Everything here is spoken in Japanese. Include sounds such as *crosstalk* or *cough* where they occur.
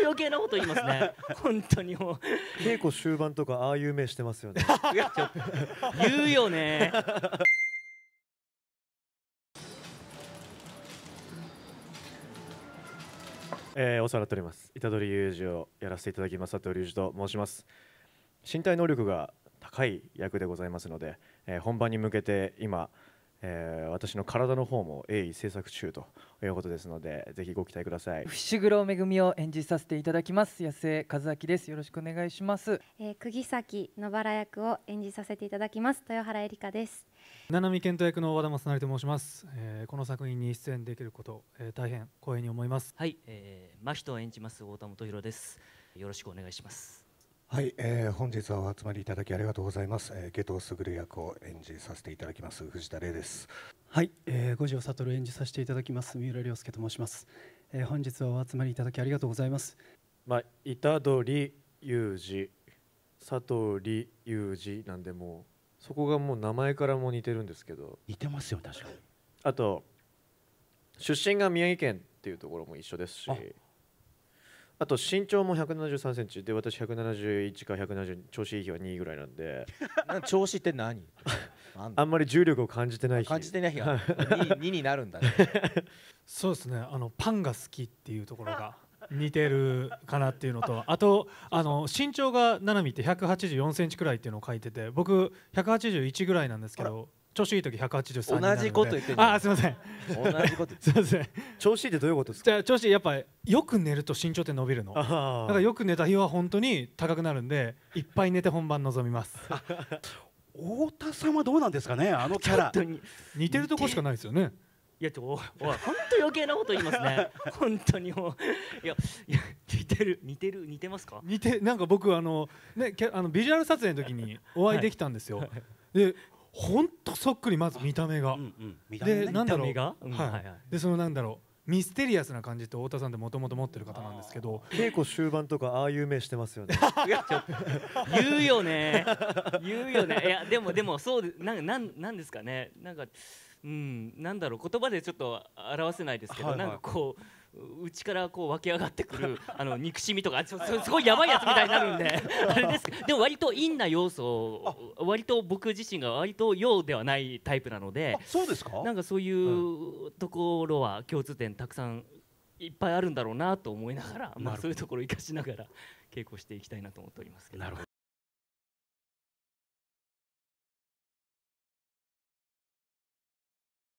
と余計なこと言いますね *laughs* 本当にもう稽古終盤とかああいう目してますよね言うよね *laughs* えー、お世話になっております板取裕二をやらせていただきます佐藤隆二と申します身体能力が高い役でございますので、えー、本番に向けて今えー、私の体の方も鋭意制作中ということですのでぜひご期待ください伏黒恵を演じさせていただきます安江和明ですよろしくお願いします、えー、釘崎野原役を演じさせていただきます豊原恵梨香です七海健人役の和田正成と申します、えー、この作品に出演できること、えー、大変光栄に思いますはい、えー、真人を演じます太田元博ですよろしくお願いしますはい、えー、本日はお集まりいただきありがとうございます、えー、下藤優役を演じさせていただきます藤田玲ですはい、えー、五条悟演じさせていただきます三浦亮介と申します、えー、本日はお集まりいただきありがとうございますまあ、虎取裕二佐藤裕二なんでもそこがもう名前からも似てるんですけど似てますよ確かにあと出身が宮城県っていうところも一緒ですしあと身長も173センチで私171か170調子いい日は2位ぐらいなんで *laughs* 調子って何あんまり重力を感じてない日感じてない日が 2, 2 *laughs* になるんだね *laughs* そうですねあのパンが好きっていうところが似てるかなっていうのとあとあの身長が七海って184センチくらいっていうのを書いてて僕181ぐらいなんですけど調子いい時183同じこと言ってあ *laughs* すみません同じことすみません調子いいってどういうことですかじゃ調子やっぱよく寝ると身長って伸びるのだからよく寝た日は本当に高くなるんでいっぱい寝て本番望みます太田さんはどうなんですかねあのキャラ似てるとこしかないですよねいやちょおお本当余計なこと言いますね *laughs* 本当にもういや似てる似てる似てますか似てなんか僕あのねあのビジュアル撮影の時にお会いできたんですよ、はい、で本当そっくりまず見た目が。でなんだろうはいでそのなんだろうミステリアスな感じって太田さんってもともと持ってる方なんですけど *laughs* 稽古終盤とかああいう目してますよね言うよね言うよねいやでもでもそうでなんなんなんですかねなんかうんなんだろう言葉でちょっと表せないですけど、はいはい、なんかこう内からこう湧き上がってくる *laughs* あの憎しみとかすごいやばいやつみたいになるんで *laughs* あれですけどでも割と陰な要素割と僕自身が割と陽ではないタイプなのでそうですかなんかそういうところは共通点たくさんいっぱいあるんだろうなと思いながらまあそういうところを生かしながら稽古していきたいなと思っておりますけど